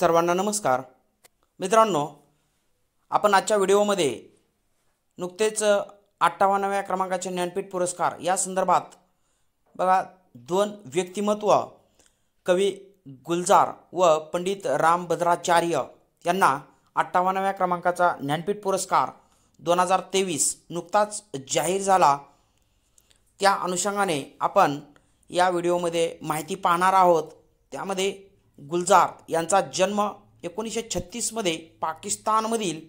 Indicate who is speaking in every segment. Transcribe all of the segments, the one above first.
Speaker 1: सर्वांना नमस्कार मित्रांनो आपण आजच्या व्हिडिओमध्ये नुकतेच अठ्ठावन्नाव्या क्रमांकाचे ज्ञानपीठ पुरस्कार या संदर्भात बघा दोन व्यक्तिमत्व कवी गुलजार व पंडित राम भद्राचार्य यांना अठ्ठावन्नाव्या क्रमांकाचा ज्ञानपीठ पुरस्कार दोन हजार तेवीस नुकताच जाहीर झाला त्या अनुषंगाने आपण या व्हिडिओमध्ये माहिती पाहणार आहोत त्यामध्ये गुलजार यांचा जन्म एकोणीसशे छत्तीसमध्ये पाकिस्तानमधील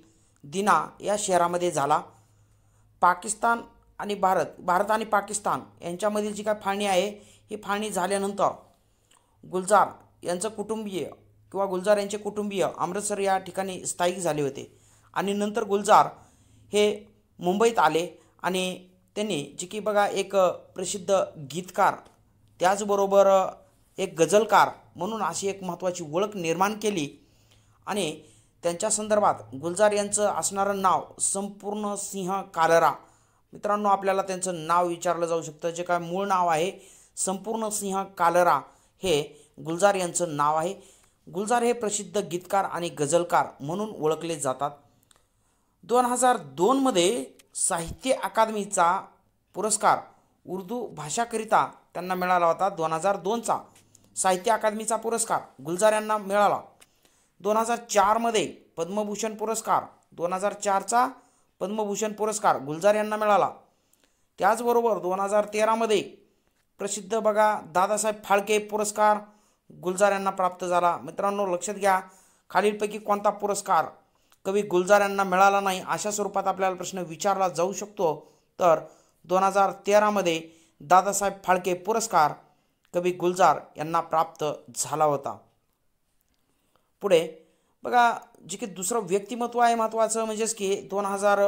Speaker 1: दिना या शहरामध्ये झाला पाकिस्तान आणि भारत भारत आणि पाकिस्तान यांच्यामधील जी काय फाळणी आहे ही फाळणी झाल्यानंतर गुलजार यांचं कुटुंबीय किंवा गुलजार यांचे कुटुंबीय अमृतसर या ठिकाणी स्थायिक झाले होते आणि नंतर गुलजार हे मुंबईत आले आणि त्यांनी जी की बघा एक प्रसिद्ध गीतकार त्याचबरोबर एक गझलकार म्हणून अशी एक महत्त्वाची ओळख निर्माण केली आणि त्यांच्या संदर्भात गुलजार यांचं असणारं नाव संपूर्ण सिंह कालरा मित्रांनो आपल्याला त्यांचं नाव विचारलं जाऊ शकतं जे काय मूळ नाव आहे संपूर्ण सिंह कालरा हे गुलजार यांचं नाव आहे गुलजार हे प्रसिद्ध गीतकार आणि गझलकार म्हणून ओळखले जातात दोन हजार दोनमध्ये साहित्य अकादमीचा पुरस्कार उर्दू भाषाकरिता त्यांना मिळाला होता दोन हजार दोनचा साहित्य अकादमीचा पुरस्कार गुलजार यांना मिळाला दोन हजार चारमध्ये पद्मभूषण पुरस्कार दोन हजार चारचा पद्मभूषण पुरस्कार गुलजार यांना मिळाला त्याचबरोबर दोन हजार तेरामध्ये प्रसिद्ध बघा दादासाहेब फाळके पुरस्कार गुलजार यांना प्राप्त झाला मित्रांनो लक्षात घ्या खालीलपैकी कोणता पुरस्कार कवी गुलजार यांना मिळाला नाही अशा स्वरूपात आपल्याला प्रश्न विचारला जाऊ शकतो तर दोन हजार तेरामध्ये दादासाहेब फाळके पुरस्कार कवी गुलजार यांना प्राप्त झाला होता पुढे बघा जे की दुसरं व्यक्तिमत्व आहे महत्त्वाचं म्हणजेच की दोन हजार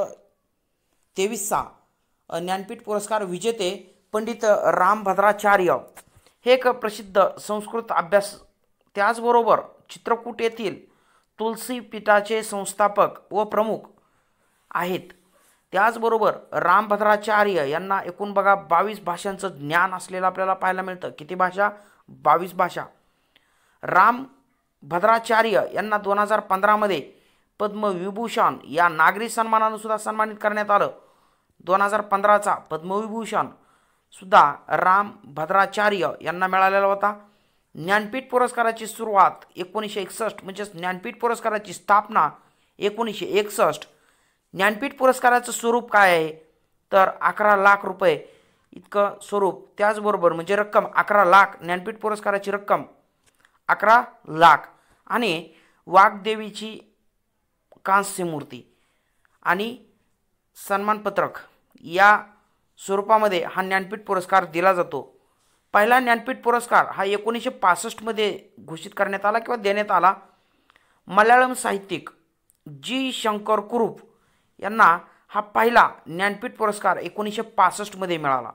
Speaker 1: तेवीसचा ज्ञानपीठ पुरस्कार विजेते पंडित राम भद्राचार्य हे एक प्रसिद्ध संस्कृत अभ्यास त्याचबरोबर चित्रकूट येथील तुलसीपीठाचे संस्थापक व प्रमुख आहेत त्याचबरोबर रामभद्राचार्य यांना एकूण बघा बावीस भाषांचं ज्ञान असलेलं आपल्याला पाहायला मिळतं किती भाषा बावीस भाषा राम भद्राचार्य यांना दोन हजार पंधरामध्ये पद्मविभूषण या नागरी सन्मानानंसुद्धा सन्मानित करण्यात आलं दोन हजार पंधराचा पद्मविभूषण सुद्धा राम भद्राचार्य यांना मिळालेला होता ज्ञानपीठ पुरस्काराची सुरुवात एकोणीसशे एकसष्ट म्हणजेच ज्ञानपीठ पुरस्काराची स्थापना एकोणीसशे एकसष्ट ज्ञानपीठ पुरस्काराचं स्वरूप काय आहे तर अकरा लाख रुपये इतकं स्वरूप त्याचबरोबर म्हणजे रक्कम अकरा लाख ज्ञानपीठ पुरस्काराची रक्कम अकरा लाख आणि वाघदेवीची कांस्य मूर्ती आणि सन्मानपत्रक या स्वरूपामध्ये हा ज्ञानपीठ पुरस्कार दिला जातो पहिला ज्ञानपीठ पुरस्कार हा एकोणीसशे पासष्टमध्ये घोषित करण्यात आला किंवा देण्यात आला मल्याळम साहित्यिक जी शंकर कुरूप यांना हा पहिला ज्ञानपीठ पुरस्कार एकोणीसशे पासष्टमध्ये मिळाला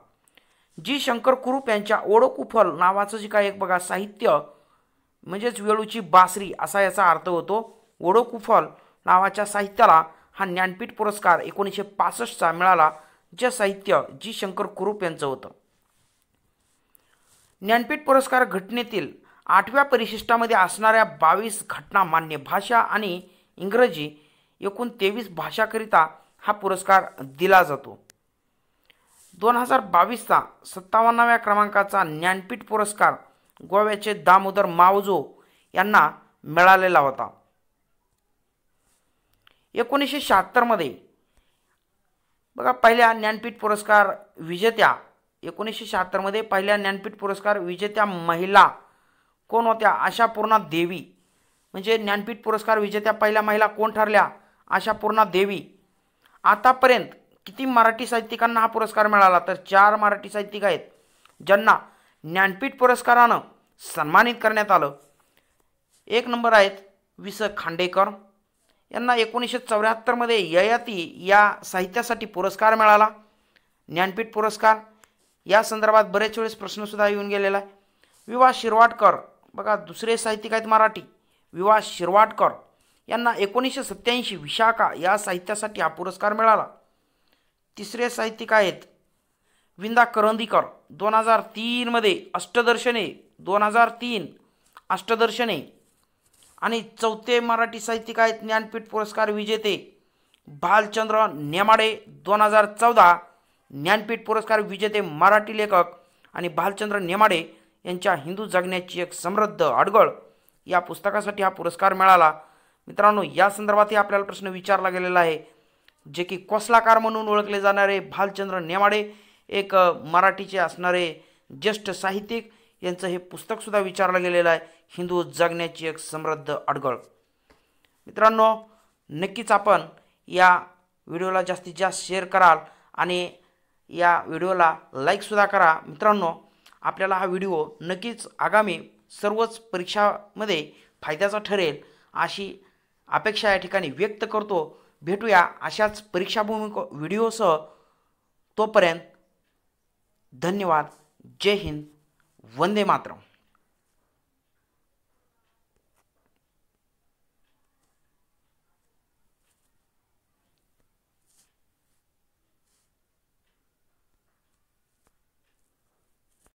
Speaker 1: जी शंकर कुरूप यांच्या ओडकुफल नावाचं जे काय एक बघा साहित्य म्हणजेच वेळूची बासरी असा याचा अर्थ होतो ओडकुफल नावाच्या साहित्याला हा ज्ञानपीठ पुरस्कार एकोणीसशे पासष्टचा मिळाला जे साहित्य जी शंकर कुरूप यांचं होतं ज्ञानपीठ पुरस्कार घटनेतील आठव्या परिशिष्टामध्ये असणाऱ्या बावीस घटना मान्य भाषा आणि इंग्रजी एकूण तेवीस भाषाकरिता हा पुरस्कार दिला जातो दोन हजार बावीसचा सत्तावन्नाव्या क्रमांकाचा ज्ञानपीठ पुरस्कार गोव्याचे दामोदर मावजो यांना मिळालेला होता एकोणीसशे शहात्तरमध्ये बघा पहिल्या ज्ञानपीठ पुरस्कार विजेत्या एकोणीसशे शहात्तरमध्ये पहिल्या ज्ञानपीठ पुरस्कार विजेत्या महिला कोण होत्या आशापूर्णा देवी म्हणजे ज्ञानपीठ पुरस्कार विजेत्या पहिल्या महिला कोण ठरल्या आशापूर्णा देवी आतापर्यंत किती मराठी साहित्यिकांना हा पुरस्कार मिळाला तर चार मराठी साहित्यिक आहेत ज्यांना ज्ञानपीठ पुरस्कारानं सन्मानित करण्यात आलं एक नंबर आहेत वि स खांडेकर यांना एकोणीसशे चौऱ्याहत्तरमध्ये ययाती या साहित्यासाठी पुरस्कार मिळाला ज्ञानपीठ पुरस्कार या संदर्भात बरेच वेळेस प्रश्नसुद्धा येऊन गेलेला आहे विवा शिरवाडकर बघा दुसरे साहित्यिक आहेत मराठी विवा शिरवाडकर यांना एकोणीसशे सत्याऐंशी विशाखा या साहित्यासाठी हा पुरस्कार मिळाला तिसरे साहित्यिक आहेत विंदा करंदीकर दोन हजार तीनमध्ये अष्टदर्शने दोन हजार तीन अष्टदर्शने आणि चौथे मराठी साहित्यिक आहेत ज्ञानपीठ पुरस्कार विजेते भालचंद्र नेमाडे दोन हजार चौदा ज्ञानपीठ पुरस्कार विजेते मराठी लेखक आणि भालचंद्र नेमाडे यांच्या हिंदू जगण्याची एक समृद्ध अडगळ या पुस्तकासाठी हा पुरस्कार मिळाला मित्रांनो या संदर्भातही आपल्याला प्रश्न विचारला गेलेला आहे जे की कोसलाकार म्हणून ओळखले जाणारे भालचंद्र नेमाडे एक मराठीचे असणारे ज्येष्ठ साहित्यिक यांचं हे पुस्तकसुद्धा विचारलं गेलेलं आहे हिंदू जगण्याची एक समृद्ध अडगळ मित्रांनो नक्कीच आपण या व्हिडिओला जास्तीत जास्त शेअर कराल आणि या व्हिडिओला लाईकसुद्धा करा मित्रांनो आपल्याला हा व्हिडिओ नक्कीच आगामी सर्वच परीक्षामध्ये फायद्याचा ठरेल अशी अपेक्षा या ठिकाणी व्यक्त करतो भेटूया अशाच परीक्षाभूमी व्हिडिओसह तोपर्यंत धन्यवाद जय हिंद वंदे मातरम